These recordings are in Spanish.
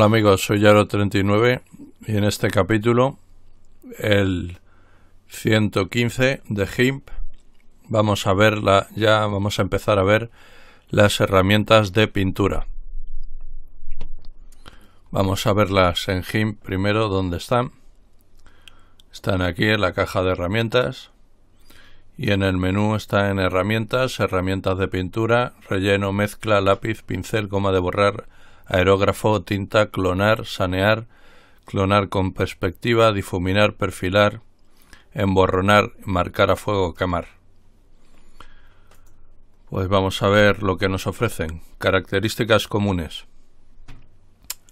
Hola amigos, soy Yaro39 y en este capítulo, el 115 de GIMP, vamos a verla. ya vamos a empezar a ver las herramientas de pintura. Vamos a verlas en GIMP primero, donde están. Están aquí en la caja de herramientas y en el menú está en herramientas, herramientas de pintura, relleno, mezcla, lápiz, pincel, goma de borrar, aerógrafo, tinta, clonar, sanear, clonar con perspectiva, difuminar, perfilar, emborronar, marcar a fuego, quemar. Pues vamos a ver lo que nos ofrecen. Características comunes.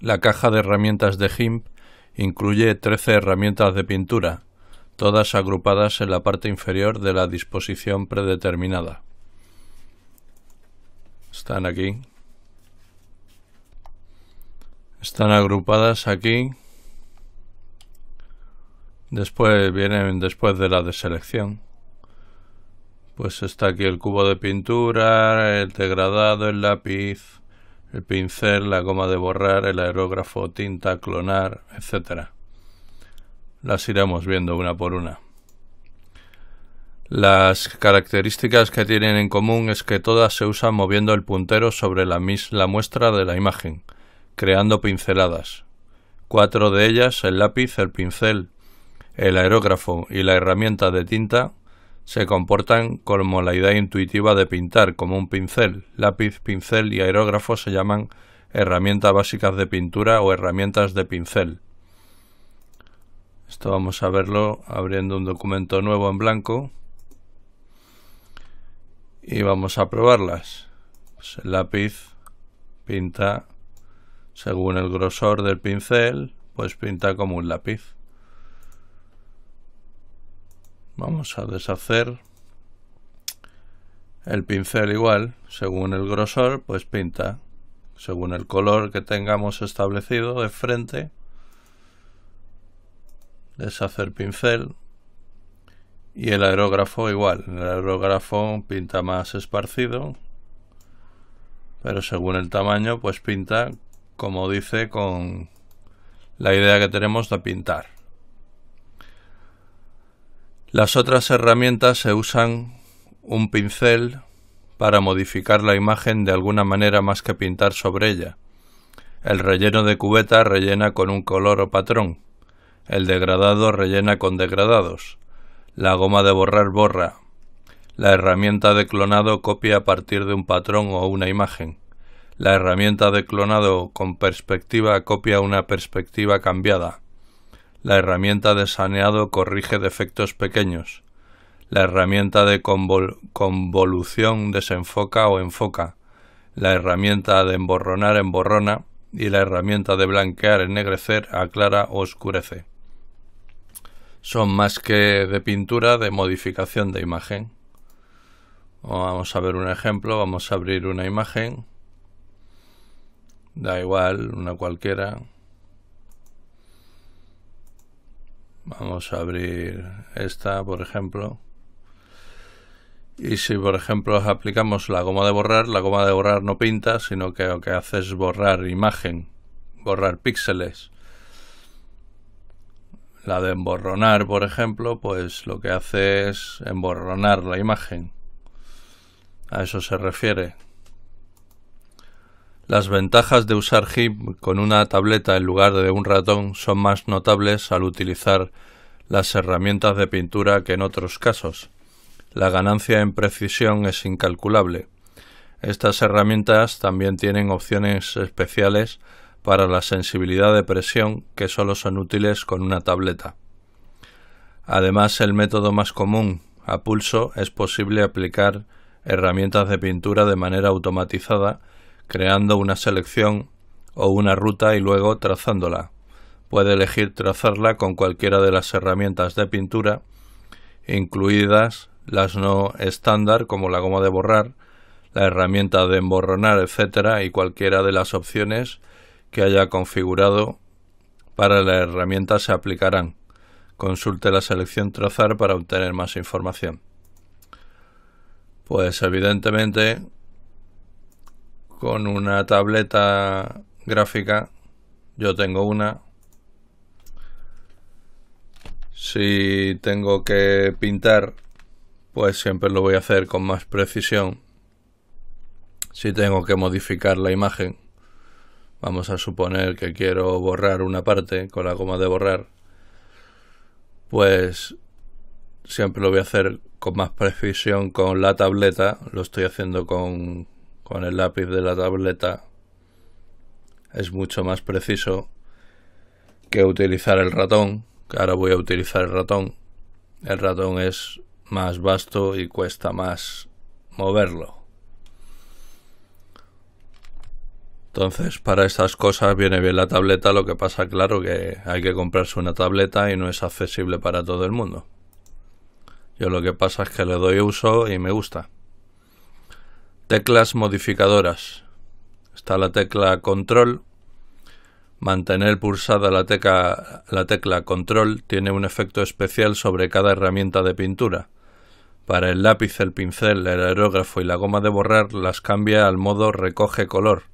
La caja de herramientas de GIMP incluye 13 herramientas de pintura, todas agrupadas en la parte inferior de la disposición predeterminada. Están aquí, están agrupadas aquí. Después vienen después de la deselección. Pues está aquí el cubo de pintura, el degradado, el lápiz, el pincel, la goma de borrar, el aerógrafo, tinta, clonar, etcétera. Las iremos viendo una por una. Las características que tienen en común es que todas se usan moviendo el puntero sobre la, la muestra de la imagen creando pinceladas. Cuatro de ellas, el lápiz, el pincel, el aerógrafo y la herramienta de tinta, se comportan como la idea intuitiva de pintar, como un pincel. Lápiz, pincel y aerógrafo se llaman herramientas básicas de pintura o herramientas de pincel. Esto vamos a verlo abriendo un documento nuevo en blanco y vamos a probarlas. el lápiz pinta según el grosor del pincel, pues pinta como un lápiz. Vamos a deshacer el pincel igual, según el grosor, pues pinta. Según el color que tengamos establecido de frente, deshacer pincel. Y el aerógrafo igual, el aerógrafo pinta más esparcido, pero según el tamaño pues pinta como dice, con la idea que tenemos de pintar. Las otras herramientas se usan un pincel para modificar la imagen de alguna manera más que pintar sobre ella. El relleno de cubeta rellena con un color o patrón. El degradado rellena con degradados. La goma de borrar borra. La herramienta de clonado copia a partir de un patrón o una imagen. La herramienta de clonado con perspectiva copia una perspectiva cambiada. La herramienta de saneado corrige defectos pequeños. La herramienta de convolución desenfoca o enfoca. La herramienta de emborronar emborrona y la herramienta de blanquear ennegrecer aclara o oscurece. Son más que de pintura, de modificación de imagen. Vamos a ver un ejemplo, vamos a abrir una imagen. Da igual, una cualquiera. Vamos a abrir esta, por ejemplo. Y si, por ejemplo, aplicamos la goma de borrar, la goma de borrar no pinta, sino que lo que hace es borrar imagen, borrar píxeles. La de emborronar, por ejemplo, pues lo que hace es emborronar la imagen. A eso se refiere. Las ventajas de usar HIP con una tableta en lugar de un ratón son más notables al utilizar las herramientas de pintura que en otros casos. La ganancia en precisión es incalculable. Estas herramientas también tienen opciones especiales para la sensibilidad de presión que solo son útiles con una tableta. Además, el método más común, a pulso, es posible aplicar herramientas de pintura de manera automatizada creando una selección o una ruta y luego trazándola. Puede elegir trazarla con cualquiera de las herramientas de pintura, incluidas las no estándar como la goma de borrar, la herramienta de emborronar, etcétera, y cualquiera de las opciones que haya configurado para la herramienta se aplicarán. Consulte la selección trazar para obtener más información. Pues evidentemente con una tableta gráfica. Yo tengo una. Si tengo que pintar, pues siempre lo voy a hacer con más precisión. Si tengo que modificar la imagen, vamos a suponer que quiero borrar una parte con la goma de borrar, pues siempre lo voy a hacer con más precisión con la tableta, lo estoy haciendo con con el lápiz de la tableta es mucho más preciso que utilizar el ratón, que ahora voy a utilizar el ratón. El ratón es más vasto y cuesta más moverlo. Entonces, para estas cosas viene bien la tableta, lo que pasa, claro, que hay que comprarse una tableta y no es accesible para todo el mundo. Yo lo que pasa es que le doy uso y me gusta. Teclas modificadoras. Está la tecla control. Mantener pulsada la, la tecla control tiene un efecto especial sobre cada herramienta de pintura. Para el lápiz, el pincel, el aerógrafo y la goma de borrar las cambia al modo recoge color,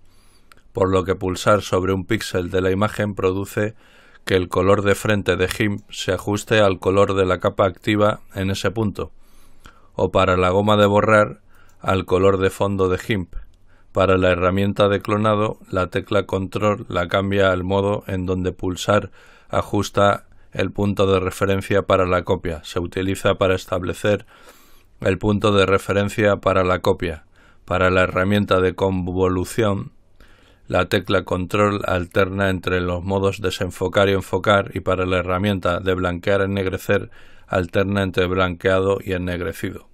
por lo que pulsar sobre un píxel de la imagen produce que el color de frente de GIMP se ajuste al color de la capa activa en ese punto. O para la goma de borrar, al color de fondo de GIMP. Para la herramienta de clonado, la tecla Control la cambia al modo en donde pulsar ajusta el punto de referencia para la copia. Se utiliza para establecer el punto de referencia para la copia. Para la herramienta de convolución, la tecla Control alterna entre los modos desenfocar y enfocar y para la herramienta de blanquear-ennegrecer alterna entre blanqueado y ennegrecido.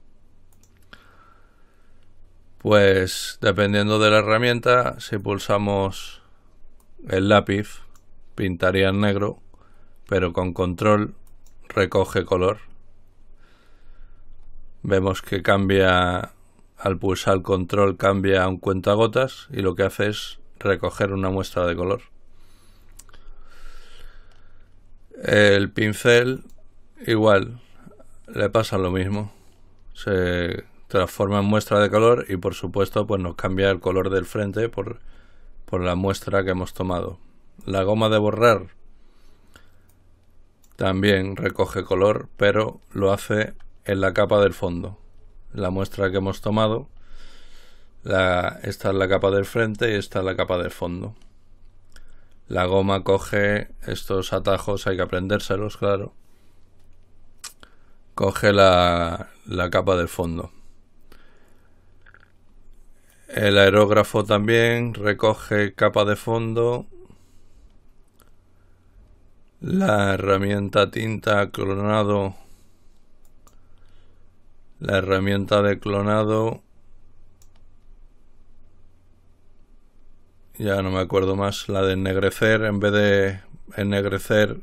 Pues dependiendo de la herramienta, si pulsamos el lápiz, pintaría en negro, pero con control recoge color. Vemos que cambia, al pulsar control cambia a un cuentagotas y lo que hace es recoger una muestra de color. El pincel, igual, le pasa lo mismo. Se transforma en muestra de color y por supuesto pues nos cambia el color del frente por, por la muestra que hemos tomado. La goma de borrar también recoge color pero lo hace en la capa del fondo. La muestra que hemos tomado, esta es la capa del frente y esta es la capa del fondo. La goma coge estos atajos, hay que aprendérselos, claro. Coge la, la capa del fondo. El aerógrafo también recoge capa de fondo. La herramienta tinta clonado. La herramienta de clonado. Ya no me acuerdo más. La de ennegrecer. En vez de ennegrecer.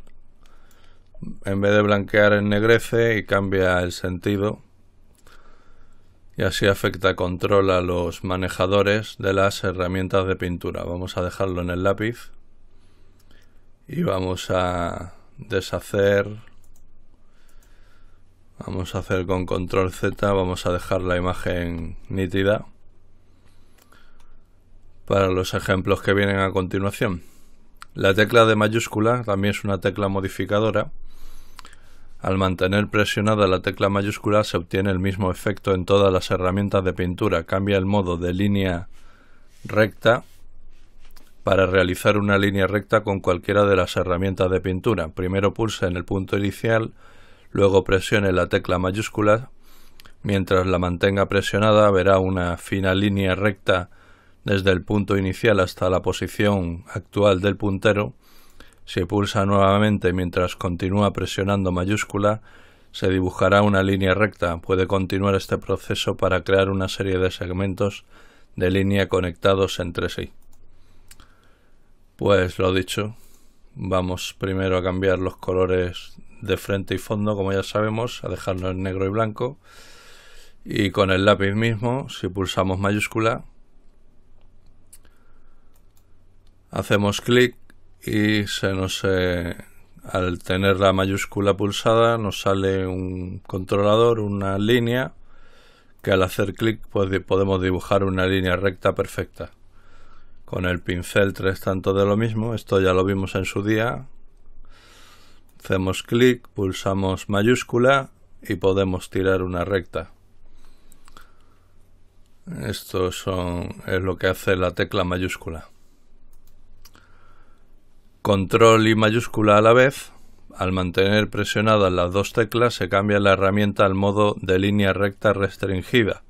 En vez de blanquear ennegrece y cambia el sentido y así afecta control a los manejadores de las herramientas de pintura. Vamos a dejarlo en el lápiz y vamos a deshacer. Vamos a hacer con control Z, vamos a dejar la imagen nítida para los ejemplos que vienen a continuación. La tecla de mayúscula también es una tecla modificadora al mantener presionada la tecla mayúscula se obtiene el mismo efecto en todas las herramientas de pintura. Cambia el modo de línea recta para realizar una línea recta con cualquiera de las herramientas de pintura. Primero pulse en el punto inicial, luego presione la tecla mayúscula. Mientras la mantenga presionada verá una fina línea recta desde el punto inicial hasta la posición actual del puntero si pulsa nuevamente mientras continúa presionando mayúscula, se dibujará una línea recta. Puede continuar este proceso para crear una serie de segmentos de línea conectados entre sí. Pues lo dicho, vamos primero a cambiar los colores de frente y fondo, como ya sabemos, a dejarlo en negro y blanco. Y con el lápiz mismo, si pulsamos mayúscula, hacemos clic y se nos, eh, al tener la mayúscula pulsada nos sale un controlador, una línea, que al hacer clic pues, podemos dibujar una línea recta perfecta. Con el pincel tres tanto de lo mismo, esto ya lo vimos en su día. Hacemos clic, pulsamos mayúscula y podemos tirar una recta. Esto son, es lo que hace la tecla mayúscula. Control y mayúscula a la vez, al mantener presionadas las dos teclas se cambia la herramienta al modo de línea recta restringida.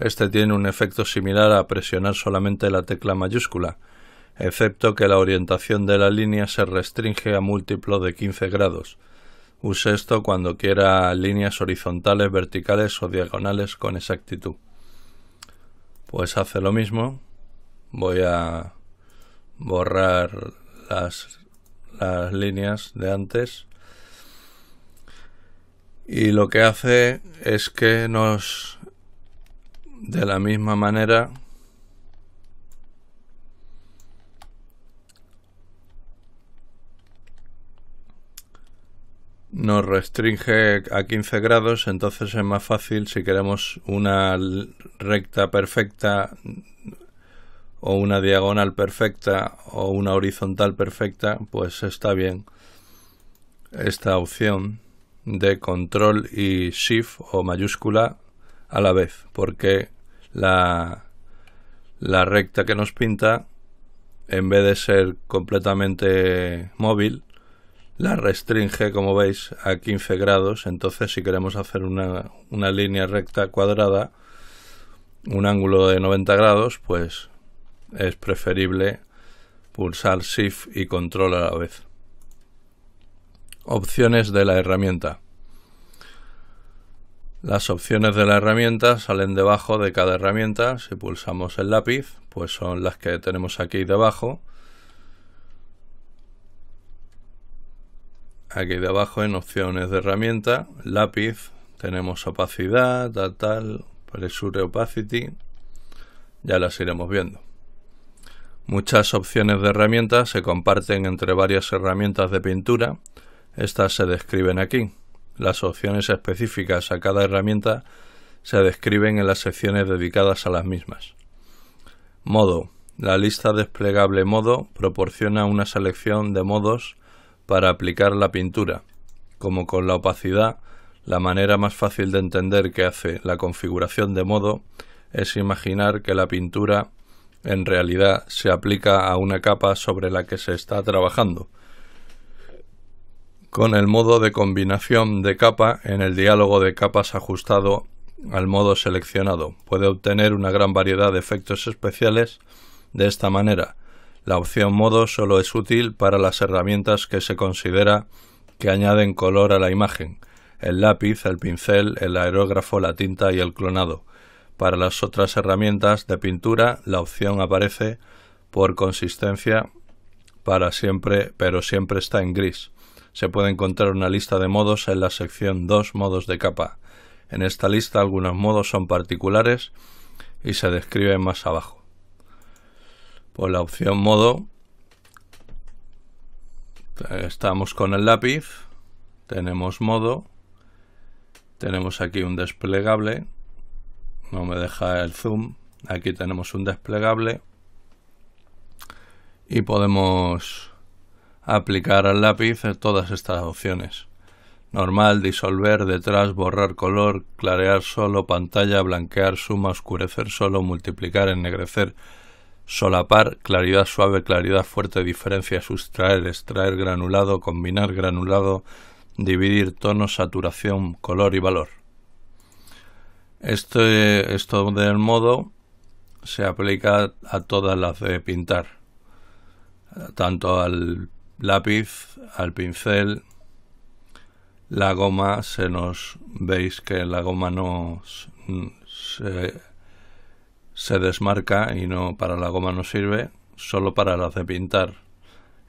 Este tiene un efecto similar a presionar solamente la tecla mayúscula, excepto que la orientación de la línea se restringe a múltiplo de 15 grados. Use esto cuando quiera líneas horizontales, verticales o diagonales con exactitud. Pues hace lo mismo. Voy a borrar las, líneas de antes y lo que hace es que nos de la misma manera nos restringe a 15 grados, entonces es más fácil si queremos una recta perfecta o una diagonal perfecta o una horizontal perfecta, pues está bien esta opción de control y shift o mayúscula a la vez, porque la, la recta que nos pinta, en vez de ser completamente móvil, la restringe, como veis, a 15 grados. Entonces, si queremos hacer una, una línea recta cuadrada, un ángulo de 90 grados, pues es preferible pulsar Shift y Control a la vez. Opciones de la herramienta. Las opciones de la herramienta salen debajo de cada herramienta. Si pulsamos el lápiz, pues son las que tenemos aquí debajo. Aquí debajo en opciones de herramienta, lápiz, tenemos opacidad, tal, tal, opacity. Ya las iremos viendo. Muchas opciones de herramientas se comparten entre varias herramientas de pintura. Estas se describen aquí. Las opciones específicas a cada herramienta se describen en las secciones dedicadas a las mismas. Modo. La lista desplegable modo proporciona una selección de modos para aplicar la pintura. Como con la opacidad, la manera más fácil de entender que hace la configuración de modo es imaginar que la pintura en realidad se aplica a una capa sobre la que se está trabajando. Con el modo de combinación de capa en el diálogo de capas ajustado al modo seleccionado, puede obtener una gran variedad de efectos especiales de esta manera. La opción modo solo es útil para las herramientas que se considera que añaden color a la imagen, el lápiz, el pincel, el aerógrafo, la tinta y el clonado. Para las otras herramientas de pintura, la opción aparece por consistencia para siempre, pero siempre está en gris. Se puede encontrar una lista de modos en la sección 2 modos de capa. En esta lista algunos modos son particulares y se describen más abajo. Por pues la opción modo estamos con el lápiz, tenemos modo, tenemos aquí un desplegable no me deja el zoom. Aquí tenemos un desplegable y podemos aplicar al lápiz todas estas opciones. Normal, disolver, detrás, borrar color, clarear solo, pantalla, blanquear, suma, oscurecer solo, multiplicar, ennegrecer, solapar, claridad suave, claridad fuerte, diferencia, sustraer, extraer granulado, combinar granulado, dividir tono, saturación, color y valor esto eh, esto del modo se aplica a todas las de pintar, tanto al lápiz, al pincel, la goma, se nos veis que la goma no se, desmarca y no para la goma no sirve, solo para las de pintar.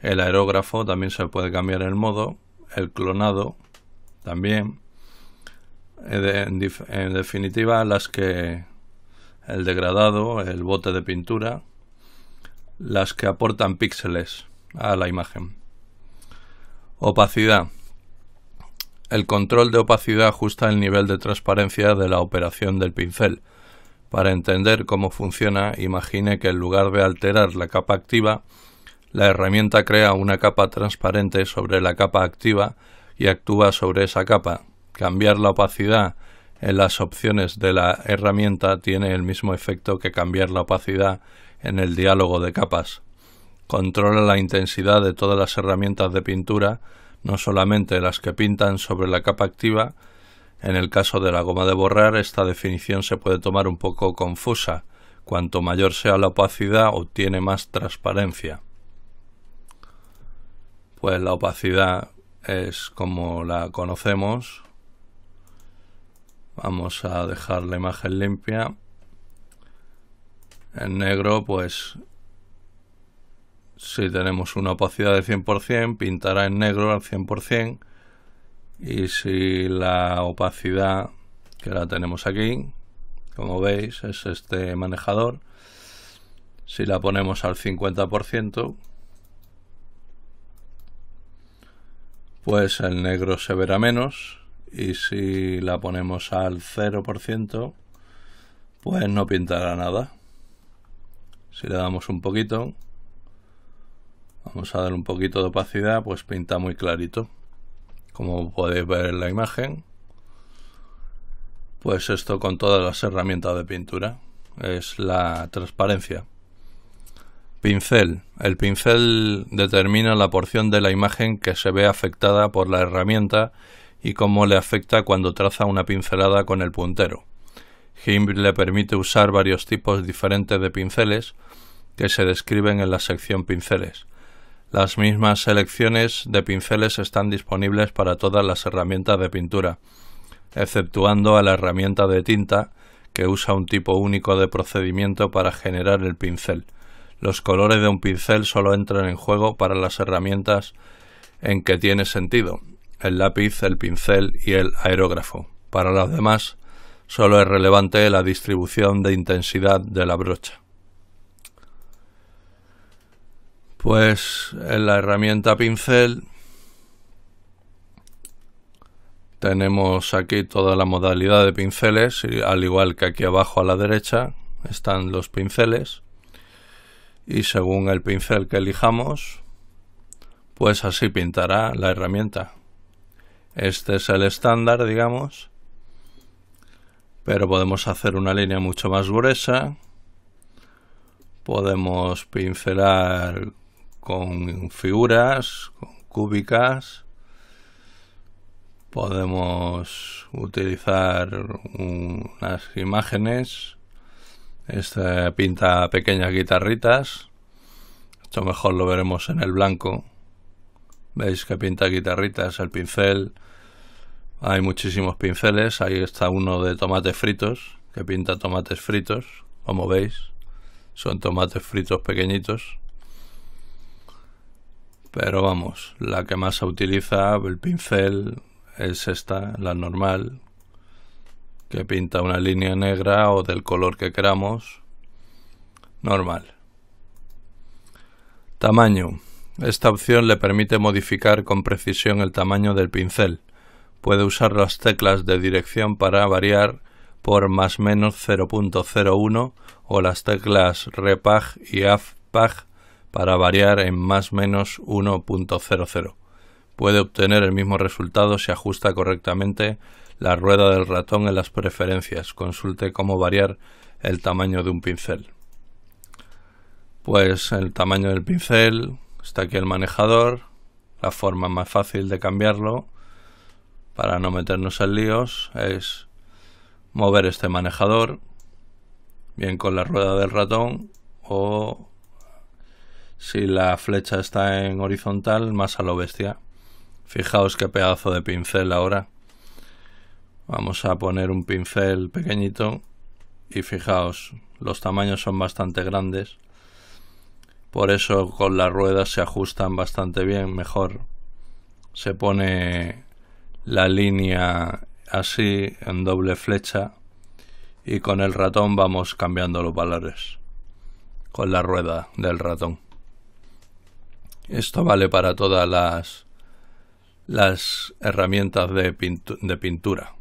El aerógrafo también se puede cambiar el modo, el clonado también eh, en, definitiva, las que el degradado, el bote de pintura, las que aportan píxeles a la imagen. Opacidad. El control de opacidad ajusta el nivel de transparencia de la operación del pincel. Para entender cómo funciona, imagine que en lugar de alterar la capa activa, la herramienta crea una capa transparente sobre la capa activa y actúa sobre esa capa, cambiar la opacidad en las opciones de la herramienta tiene el mismo efecto que cambiar la opacidad en el diálogo de capas. Controla la intensidad de todas las herramientas de pintura, no solamente las que pintan sobre la capa activa. En el caso de la goma de borrar, esta definición se puede tomar un poco confusa. Cuanto mayor sea la opacidad, obtiene más transparencia. Pues la opacidad es como la conocemos, Vamos a dejar la imagen limpia. En negro, pues, si tenemos una opacidad de 100%, pintará en negro al 100%. Y si la opacidad, que la tenemos aquí, como veis, es este manejador. Si la ponemos al 50%, pues el negro se verá menos y si la ponemos al 0%, pues no pintará nada. Si le damos un poquito, vamos a dar un poquito de opacidad, pues pinta muy clarito. Como podéis ver en la imagen, pues esto con todas las herramientas de pintura es la transparencia. Pincel. El pincel determina la porción de la imagen que se ve afectada por la herramienta y cómo le afecta cuando traza una pincelada con el puntero. Gimp le permite usar varios tipos diferentes de pinceles que se describen en la sección pinceles. Las mismas selecciones de pinceles están disponibles para todas las herramientas de pintura, exceptuando a la herramienta de tinta, que usa un tipo único de procedimiento para generar el pincel. Los colores de un pincel solo entran en juego para las herramientas en que tiene sentido, el lápiz, el pincel y el aerógrafo. Para los demás, solo es relevante la distribución de intensidad de la brocha. Pues en la herramienta pincel tenemos aquí toda la modalidad de pinceles, al igual que aquí abajo a la derecha están los pinceles. Y según el pincel que elijamos, pues así pintará la herramienta. Este es el estándar, digamos. Pero podemos hacer una línea mucho más gruesa. Podemos pincelar con figuras, con cúbicas. Podemos utilizar unas imágenes. Esta pinta pequeñas guitarritas. Esto mejor lo veremos en el blanco. Veis que pinta guitarritas, el pincel. Hay muchísimos pinceles. Ahí está uno de tomates fritos, que pinta tomates fritos, como veis. Son tomates fritos pequeñitos. Pero vamos, la que más se utiliza, el pincel, es esta, la normal, que pinta una línea negra o del color que queramos. Normal. Tamaño. Esta opción le permite modificar con precisión el tamaño del pincel. Puede usar las teclas de dirección para variar por más menos 0.01 o las teclas repag y afpag para variar en más menos 1.00. Puede obtener el mismo resultado si ajusta correctamente la rueda del ratón en las preferencias. Consulte cómo variar el tamaño de un pincel. Pues el tamaño del pincel, Está aquí el manejador, la forma más fácil de cambiarlo para no meternos en líos es mover este manejador bien con la rueda del ratón o si la flecha está en horizontal más a lo bestia. Fijaos qué pedazo de pincel ahora. Vamos a poner un pincel pequeñito y fijaos, los tamaños son bastante grandes. Por eso con las ruedas se ajustan bastante bien, mejor. Se pone la línea así en doble flecha y con el ratón vamos cambiando los valores con la rueda del ratón. Esto vale para todas las, las herramientas de, de pintura.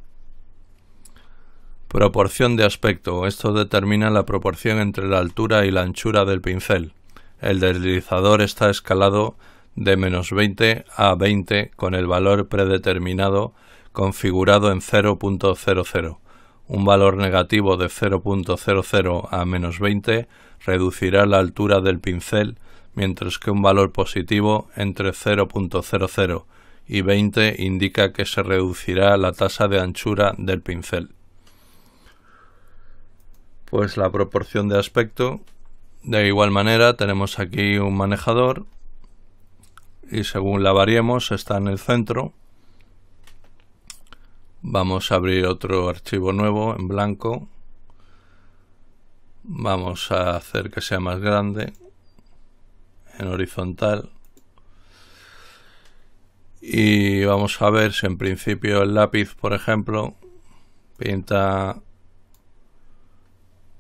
Proporción de aspecto. Esto determina la proporción entre la altura y la anchura del pincel el deslizador está escalado de menos 20 a 20 con el valor predeterminado configurado en 0.00. Un valor negativo de 0.00 a menos 20 reducirá la altura del pincel, mientras que un valor positivo entre 0.00 y 20 indica que se reducirá la tasa de anchura del pincel. Pues la proporción de aspecto de igual manera tenemos aquí un manejador y según la variemos está en el centro. Vamos a abrir otro archivo nuevo en blanco. Vamos a hacer que sea más grande en horizontal. Y vamos a ver si en principio el lápiz, por ejemplo, pinta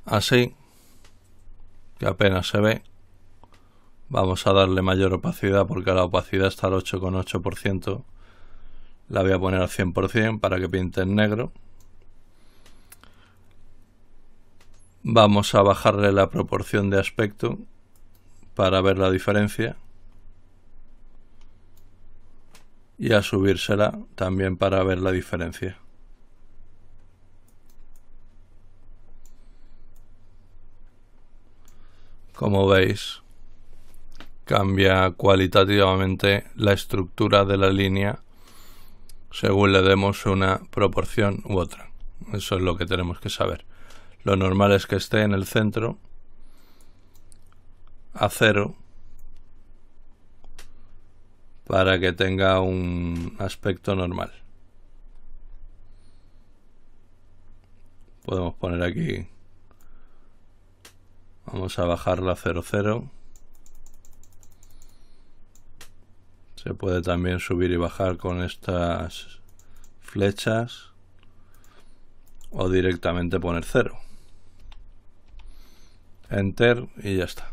así que apenas se ve. Vamos a darle mayor opacidad porque la opacidad está al 8,8%. La voy a poner al 100% para que pinte en negro. Vamos a bajarle la proporción de aspecto para ver la diferencia. Y a subírsela también para ver la diferencia. como veis, cambia cualitativamente la estructura de la línea según le demos una proporción u otra. Eso es lo que tenemos que saber. Lo normal es que esté en el centro a cero para que tenga un aspecto normal. Podemos poner aquí Vamos a bajarla a 00. Se puede también subir y bajar con estas flechas o directamente poner 0. Enter y ya está.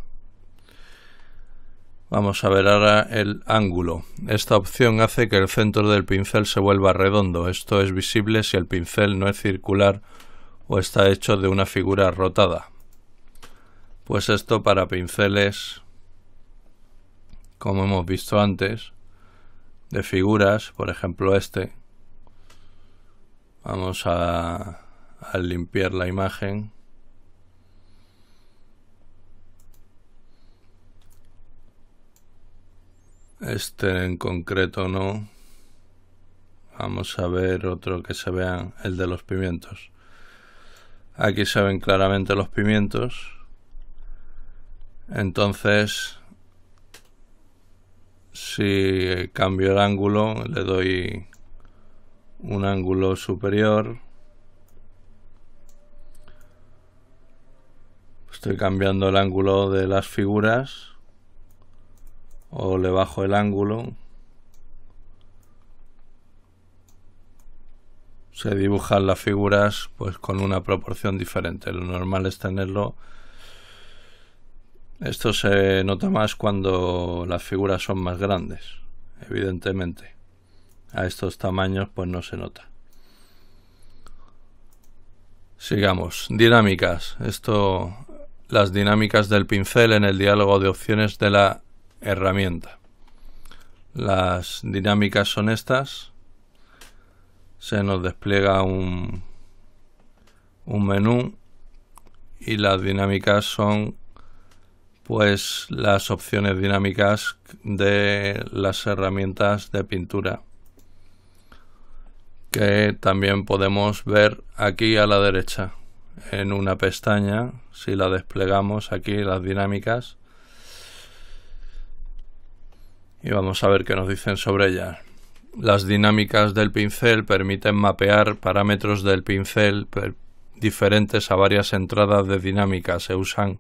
Vamos a ver ahora el ángulo. Esta opción hace que el centro del pincel se vuelva redondo. Esto es visible si el pincel no es circular o está hecho de una figura rotada. Pues esto para pinceles, como hemos visto antes, de figuras, por ejemplo este. Vamos a, limpiar la imagen. Este en concreto no. Vamos a ver otro que se vean, el de los pimientos. Aquí se ven claramente los pimientos. Entonces, si cambio el ángulo, le doy un ángulo superior. Estoy cambiando el ángulo de las figuras o le bajo el ángulo. Se dibujan las figuras pues con una proporción diferente. Lo normal es tenerlo esto se nota más cuando las figuras son más grandes, evidentemente. A estos tamaños pues no se nota. Sigamos. Dinámicas. Esto, las dinámicas del pincel en el diálogo de opciones de la herramienta. Las dinámicas son estas. Se nos despliega un, un menú y las dinámicas son pues las opciones dinámicas de las herramientas de pintura que también podemos ver aquí a la derecha en una pestaña si la desplegamos aquí las dinámicas y vamos a ver qué nos dicen sobre ellas las dinámicas del pincel permiten mapear parámetros del pincel diferentes a varias entradas de dinámica se usan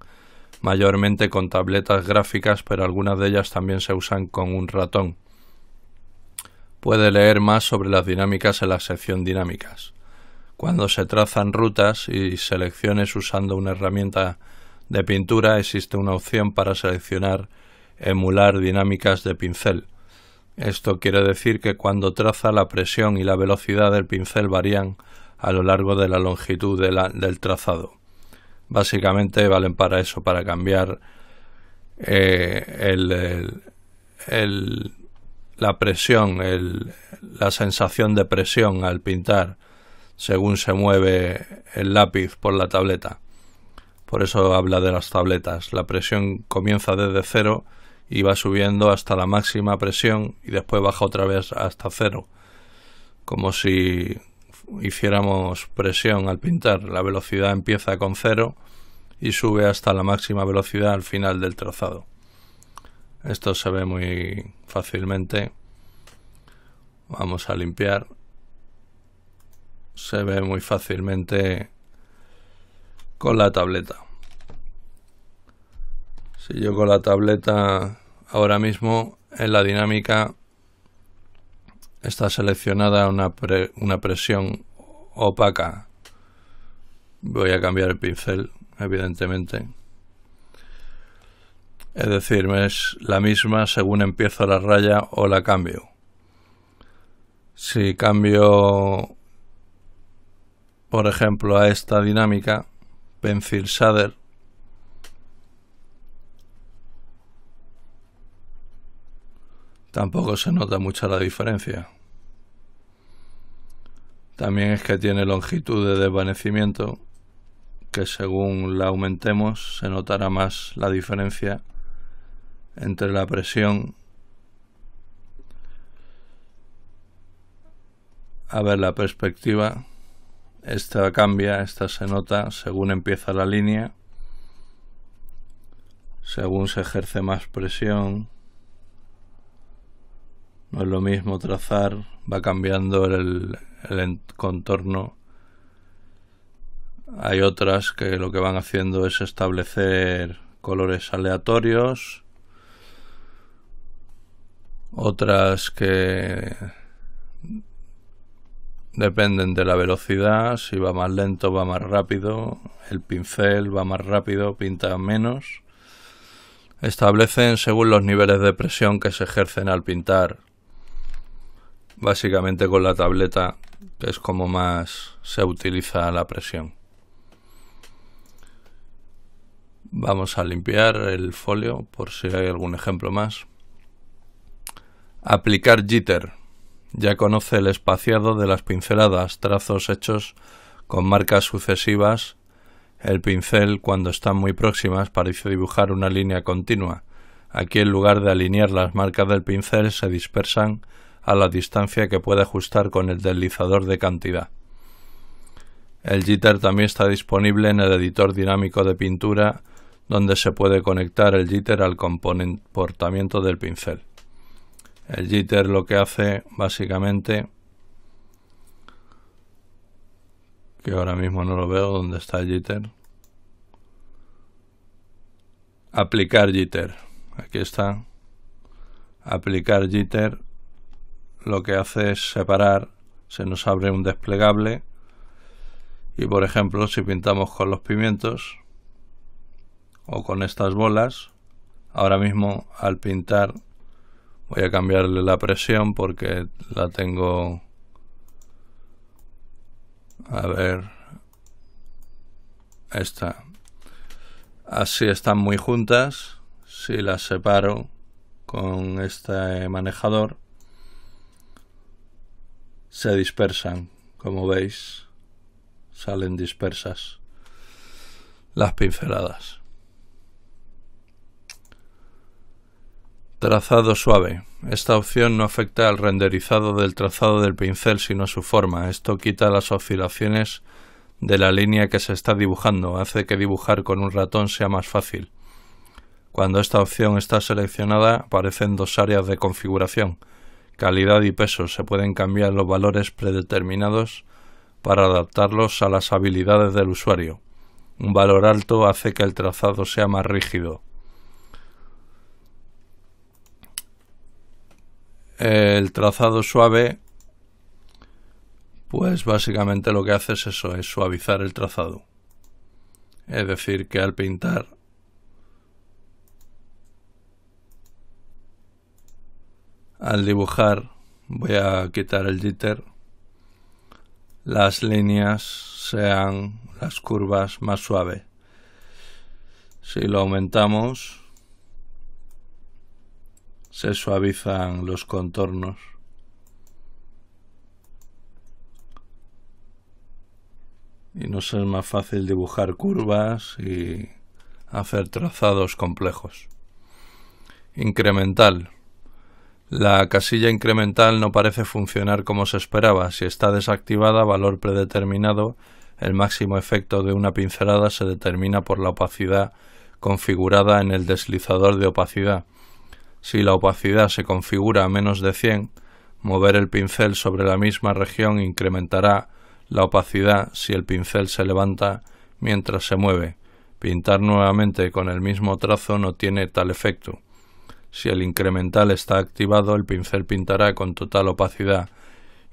mayormente con tabletas gráficas, pero algunas de ellas también se usan con un ratón. Puede leer más sobre las dinámicas en la sección dinámicas. Cuando se trazan rutas y selecciones usando una herramienta de pintura, existe una opción para seleccionar emular dinámicas de pincel. Esto quiere decir que cuando traza la presión y la velocidad del pincel varían a lo largo de la longitud del trazado básicamente valen para eso, para cambiar eh, la presión, la sensación de presión al pintar según se mueve el lápiz por la tableta. Por eso habla de las tabletas. La presión comienza desde cero y va subiendo hasta la máxima presión y después baja otra vez hasta cero. Como si hiciéramos presión al pintar. La velocidad empieza con cero y sube hasta la máxima velocidad al final del trazado. Esto se ve muy fácilmente. Vamos a limpiar. Se ve muy fácilmente con la tableta. Si yo con la tableta ahora mismo en la dinámica está seleccionada una, presión opaca. Voy a cambiar el pincel, evidentemente. Es decir, es la misma según empiezo la raya o la cambio. Si cambio, por ejemplo, a esta dinámica, Pencil Shader, tampoco se nota mucha la diferencia. También es que tiene longitud de desvanecimiento, que según la aumentemos se notará más la diferencia entre la presión a ver la perspectiva. Esta cambia, esta se nota según empieza la línea, según se ejerce más presión. No es lo mismo trazar, va cambiando el, contorno. Hay otras que lo que van haciendo es establecer colores aleatorios. Otras que dependen de la velocidad, si va más lento va más rápido, el pincel va más rápido, pinta menos. Establecen según los niveles de presión que se ejercen al pintar Básicamente con la tableta es como más se utiliza la presión. Vamos a limpiar el folio por si hay algún ejemplo más. Aplicar jitter. Ya conoce el espaciado de las pinceladas, trazos hechos con marcas sucesivas. El pincel, cuando están muy próximas, parece dibujar una línea continua. Aquí, en lugar de alinear las marcas del pincel, se dispersan a la distancia que puede ajustar con el deslizador de cantidad. El jitter también está disponible en el editor dinámico de pintura donde se puede conectar el jitter al comportamiento del pincel. El jitter lo que hace básicamente, que ahora mismo no lo veo dónde está el jitter, aplicar jitter, aquí está, aplicar jitter lo que hace es separar, se nos abre un desplegable y por ejemplo si pintamos con los pimientos o con estas bolas, ahora mismo al pintar voy a cambiarle la presión porque la tengo a ver esta así están muy juntas si las separo con este manejador se dispersan, como veis, salen dispersas las pinceladas. Trazado suave. Esta opción no afecta al renderizado del trazado del pincel, sino a su forma. Esto quita las oscilaciones de la línea que se está dibujando, hace que dibujar con un ratón sea más fácil. Cuando esta opción está seleccionada, aparecen dos áreas de configuración calidad y peso. Se pueden cambiar los valores predeterminados para adaptarlos a las habilidades del usuario. Un valor alto hace que el trazado sea más rígido. El trazado suave, pues básicamente lo que hace es eso, es suavizar el trazado. Es decir, que al pintar al dibujar voy a quitar el jitter las líneas sean las curvas más suaves si lo aumentamos se suavizan los contornos y nos es más fácil dibujar curvas y hacer trazados complejos. Incremental. La casilla incremental no parece funcionar como se esperaba. Si está desactivada, valor predeterminado, el máximo efecto de una pincelada se determina por la opacidad configurada en el deslizador de opacidad. Si la opacidad se configura a menos de 100, mover el pincel sobre la misma región incrementará la opacidad si el pincel se levanta mientras se mueve. Pintar nuevamente con el mismo trazo no tiene tal efecto. Si el incremental está activado, el pincel pintará con total opacidad,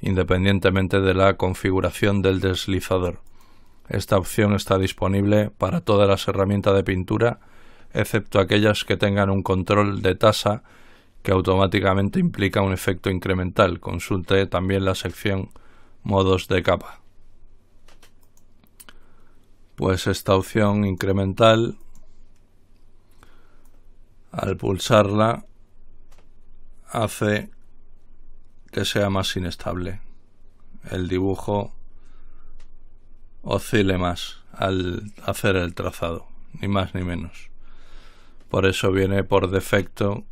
independientemente de la configuración del deslizador. Esta opción está disponible para todas las herramientas de pintura, excepto aquellas que tengan un control de tasa que automáticamente implica un efecto incremental. Consulte también la sección modos de capa. Pues esta opción incremental al pulsarla hace que sea más inestable. El dibujo oscile más al hacer el trazado, ni más ni menos. Por eso viene por defecto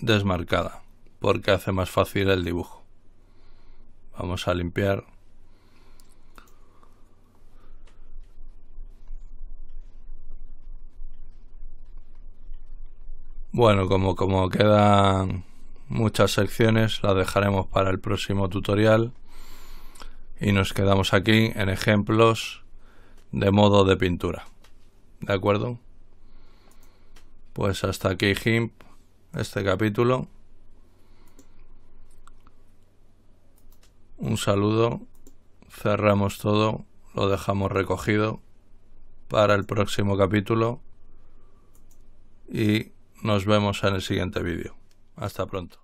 desmarcada, porque hace más fácil el dibujo. Vamos a limpiar Bueno, como, como quedan muchas secciones, las dejaremos para el próximo tutorial. Y nos quedamos aquí en ejemplos de modo de pintura. ¿De acuerdo? Pues hasta aquí GIMP, este capítulo. Un saludo, cerramos todo, lo dejamos recogido para el próximo capítulo y nos vemos en el siguiente vídeo. Hasta pronto.